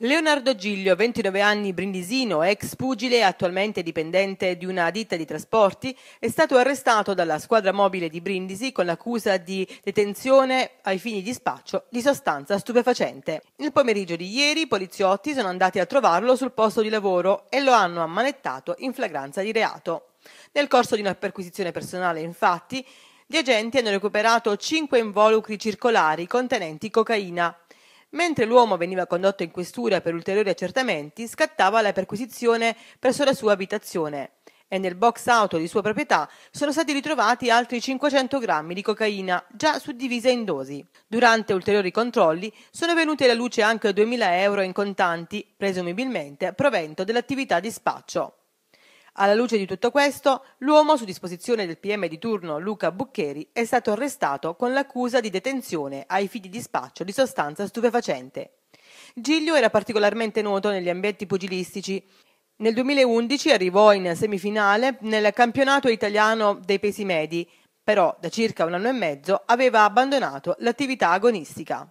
Leonardo Giglio, 29 anni, brindisino, ex pugile e attualmente dipendente di una ditta di trasporti, è stato arrestato dalla squadra mobile di Brindisi con l'accusa di detenzione ai fini di spaccio di sostanza stupefacente. Nel pomeriggio di ieri i poliziotti sono andati a trovarlo sul posto di lavoro e lo hanno ammanettato in flagranza di reato. Nel corso di una perquisizione personale, infatti, gli agenti hanno recuperato cinque involucri circolari contenenti cocaina, Mentre l'uomo veniva condotto in questura per ulteriori accertamenti, scattava la perquisizione presso la sua abitazione e nel box auto di sua proprietà sono stati ritrovati altri 500 grammi di cocaina già suddivisa in dosi. Durante ulteriori controlli sono venute alla luce anche 2.000 euro in contanti, presumibilmente provento dell'attività di spaccio. Alla luce di tutto questo, l'uomo su disposizione del PM di turno Luca Buccheri è stato arrestato con l'accusa di detenzione ai fini di spaccio di sostanza stupefacente. Giglio era particolarmente noto negli ambienti pugilistici nel 2011 arrivò in semifinale nel campionato italiano dei pesi medi, però da circa un anno e mezzo aveva abbandonato l'attività agonistica.